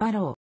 バロ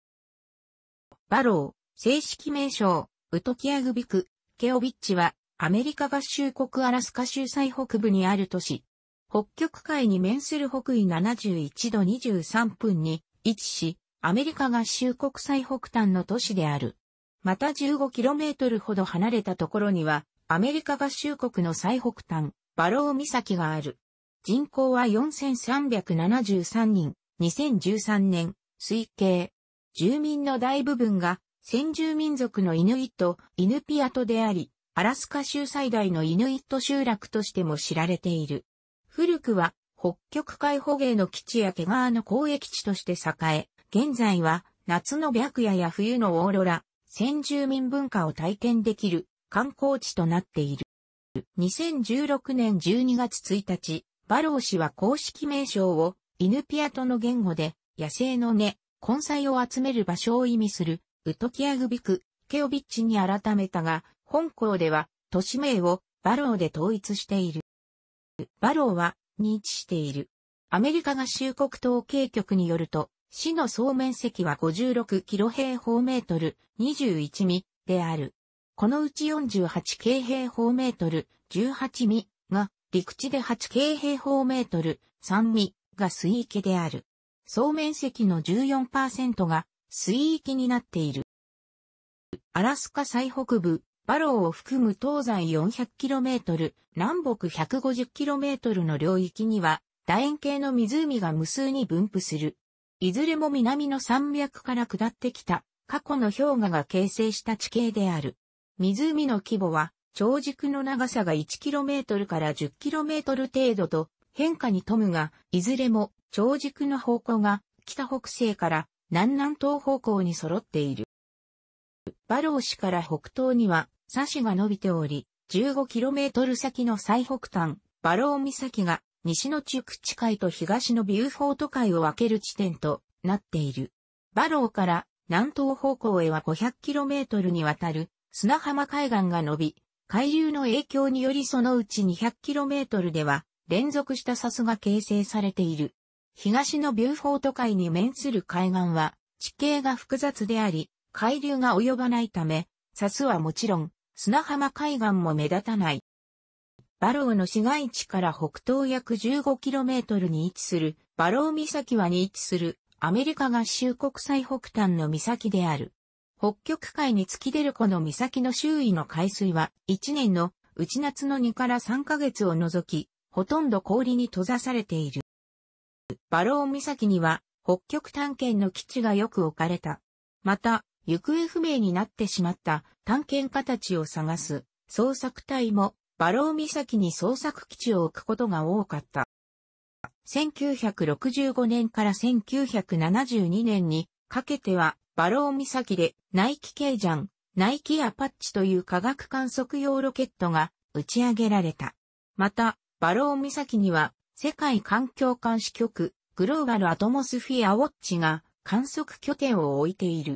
ー。バロー、正式名称、ウトキアグビク、ケオビッチは、アメリカ合衆国アラスカ州最北部にある都市。北極海に面する北緯71度23分に位置し、アメリカ合衆国最北端の都市である。また 15km ほど離れたところには、アメリカ合衆国の最北端、バロー岬がある。人口は4373人、2013年、推計。住民の大部分が先住民族のイヌイット、イヌピアトであり、アラスカ州最大のイヌイット集落としても知られている。古くは北極海捕鯨の基地や毛皮の交易地として栄え、現在は夏の白夜や冬のオーロラ、先住民文化を体験できる観光地となっている。2016年12月1日、バロー氏は公式名称をイヌピアトの言語で野生の根、根菜を集める場所を意味する、ウトキアグビク、ケオビッチに改めたが、本校では、都市名をバローで統一している。バローは、認知している。アメリカ合衆国統計局によると、市の総面積は56キロ平方メートル21ミである。このうち48京平方メートル18ミが陸地で8京平方メートル3ミが水域である。総面積の14%が水域になっている。アラスカ最北部、バローを含む東西 400km、南北 150km の領域には、楕円形の湖が無数に分布する。いずれも南の山脈から下ってきた過去の氷河が形成した地形である。湖の規模は、長軸の長さが 1km から 10km 程度と変化に富むが、いずれも長軸の方向が北北西から南南東方向に揃っている。バロー市から北東にはサシが伸びており、15km 先の最北端、バロー岬が西の中区地海と東のビューフォート海を分ける地点となっている。バローから南東方向へは 500km にわたる砂浜海岸が伸び、海流の影響によりそのうち 200km では連続した砂州が形成されている。東のビューフォート海に面する海岸は、地形が複雑であり、海流が及ばないため、サスはもちろん、砂浜海岸も目立たない。バローの市街地から北東約 15km に位置する、バロー岬はに位置する、アメリカ合衆国際北端の岬である。北極海に突き出るこの岬の周囲の海水は、1年の内夏の2から3ヶ月を除き、ほとんど氷に閉ざされている。バロー岬には北極探検の基地がよく置かれた。また、行方不明になってしまった探検家たちを探す捜索隊もバロー岬に捜索基地を置くことが多かった。1965年から1972年にかけてはバロー岬でナイキケイジャン、ナイキアパッチという科学観測用ロケットが打ち上げられた。また、バロー岬には世界環境監視局、グローバルアトモスフィアウォッチが観測拠点を置いている。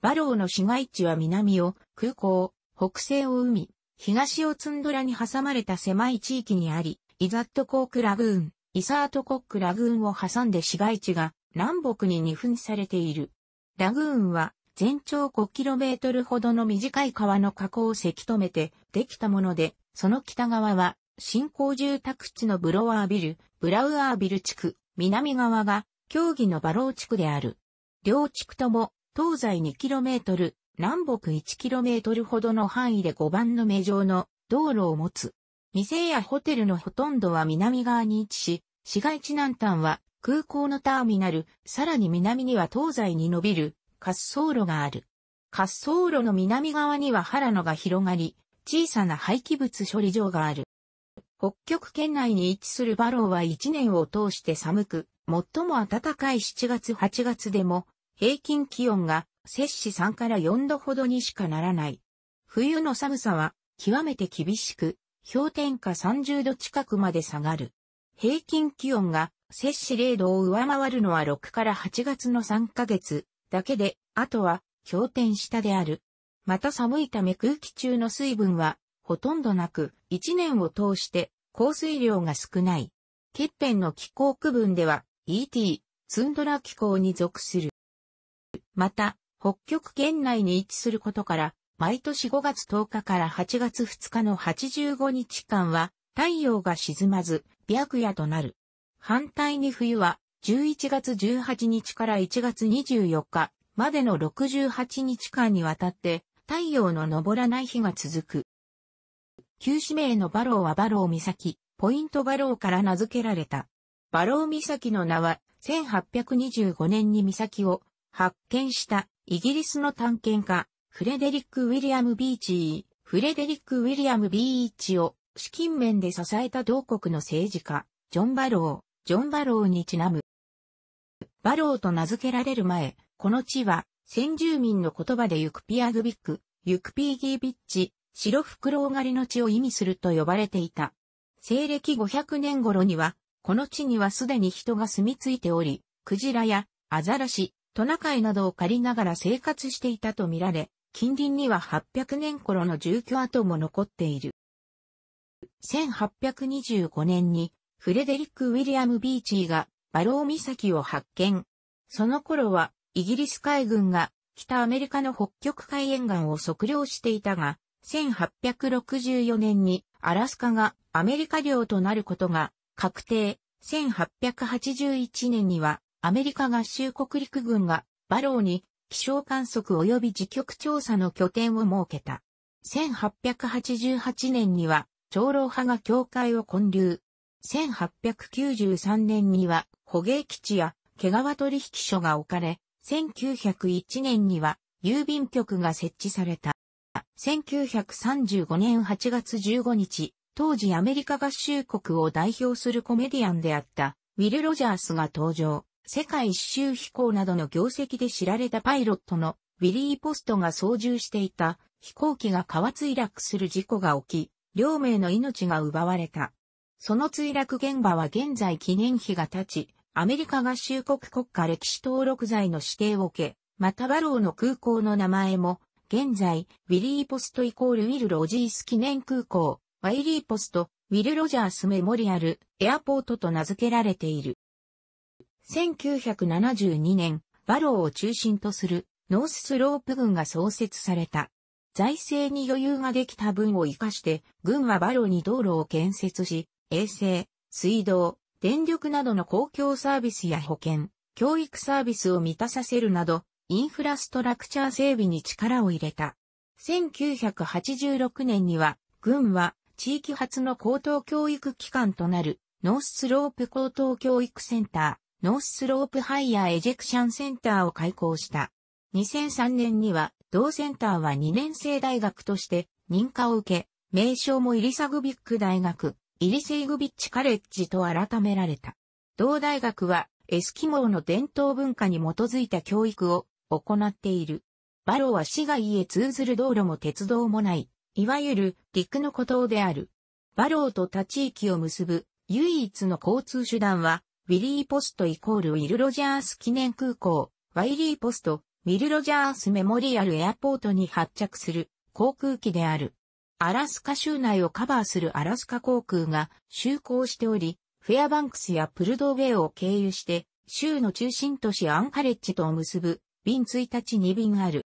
バローの市街地は南を空港、北西を海、東をツンドラに挟まれた狭い地域にあり、イザットコークラグーン、イサートコックラグーンを挟んで市街地が南北に二分されている。ラグーンは全長 5km ほどの短い川の河口をせき止めてできたもので、その北側は新興住宅地のブロワービル、ブラウアービル地区、南側が、競技のバロー地区である。両地区とも、東西 2km、南北 1km ほどの範囲で5番の目状の道路を持つ。店やホテルのほとんどは南側に位置し、市街地南端は空港のターミナル、さらに南には東西に伸びる滑走路がある。滑走路の南側には原野が広がり、小さな廃棄物処理場がある。北極圏内に位置するバローは一年を通して寒く、最も暖かい7月8月でも、平均気温が摂氏3から4度ほどにしかならない。冬の寒さは極めて厳しく、氷点下30度近くまで下がる。平均気温が摂氏0度を上回るのは6から8月の3ヶ月だけで、あとは氷点下である。また寒いため空気中の水分はほとんどなく、一年を通して降水量が少ない。欠片の気候区分では ET、ツンドラ気候に属する。また、北極圏内に位置することから、毎年5月10日から8月2日の85日間は、太陽が沈まず、白夜となる。反対に冬は、11月18日から1月24日までの68日間にわたって、太陽の昇らない日が続く。旧市名のバローはバロー岬、ポイントバローから名付けられた。バロー岬の名は、1825年に岬を発見したイギリスの探検家、フレデリック・ウィリアム・ビーチー、フレデリック・ウィリアム・ビーチを資金面で支えた同国の政治家、ジョン・バロー、ジョン・バローにちなむ。バローと名付けられる前、この地は先住民の言葉でユクピアグビック、ユクピーギービッチ白袋狩りの地を意味すると呼ばれていた。西暦500年頃には、この地にはすでに人が住み着いており、クジラやアザラシ、トナカイなどを狩りながら生活していたとみられ、近隣には800年頃の住居跡も残っている。1825年にフレデリック・ウィリアム・ビーチーがバロー岬を発見。その頃はイギリス海軍が北アメリカの北極海沿岸を測量していたが、1864年にアラスカがアメリカ領となることが確定。1881年にはアメリカ合衆国陸軍がバローに気象観測及び自局調査の拠点を設けた。1888年には長老派が教会を建立。1893年には捕鯨基地や毛皮取引所が置かれ、1901年には郵便局が設置された。1935年8月15日、当時アメリカ合衆国を代表するコメディアンであった、ウィル・ロジャースが登場。世界一周飛行などの業績で知られたパイロットのウィリー・ポストが操縦していた飛行機が川墜落する事故が起き、両名の命が奪われた。その墜落現場は現在記念碑が立ち、アメリカ合衆国国家歴史登録罪の指定を受け、またバローの空港の名前も現在、ウィリーポストイコールウィル・ロジース記念空港、ワイリーポスト、ウィル・ロジャースメモリアル、エアポートと名付けられている。1972年、バローを中心とするノーススロープ軍が創設された。財政に余裕ができた分を活かして、軍はバローに道路を建設し、衛生、水道、電力などの公共サービスや保険、教育サービスを満たさせるなど、インフラストラクチャー整備に力を入れた。1986年には、軍は地域発の高等教育機関となる、ノーススロープ高等教育センター、ノーススロープハイヤーエジェクションセンターを開校した。2003年には、同センターは2年生大学として認可を受け、名称もイリサグビック大学、イリセイグビッチカレッジと改められた。同大学は、エスキモーの伝統文化に基づいた教育を行っている。バローは市街へ通ずる道路も鉄道もない、いわゆる陸の孤島である。バローと他地域を結ぶ唯一の交通手段は、ウィリーポストイコールウィル・ロジャース記念空港、ワイリーポスト、ウィル・ロジャースメモリアルエアポートに発着する航空機である。アラスカ州内をカバーするアラスカ航空が就航しており、フェアバンクスやプルドウェイを経由して、州の中心都市アンカレッジとを結ぶ便1日2便ある。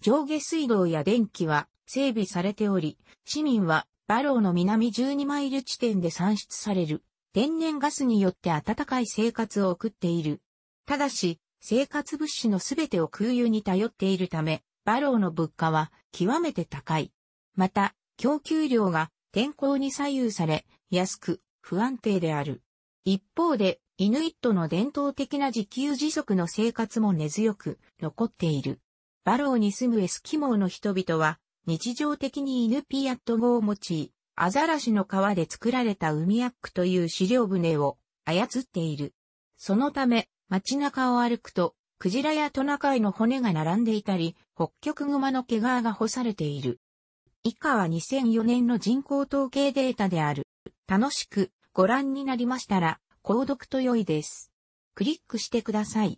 上下水道や電気は整備されており、市民はバローの南12マイル地点で産出される天然ガスによって暖かい生活を送っている。ただし、生活物資のすべてを空輸に頼っているため、バローの物価は極めて高い。また、供給量が天候に左右され、安く不安定である。一方で、イヌイットの伝統的な自給自足の生活も根強く残っている。バローに住むエスキモーの人々は、日常的にイヌピアット号を用い、アザラシの川で作られたウミヤックという飼料船を操っている。そのため、街中を歩くと、クジラやトナカイの骨が並んでいたり、北極熊の毛皮が干されている。以下は2004年の人口統計データである。楽しくご覧になりましたら、購読と良いです。クリックしてください。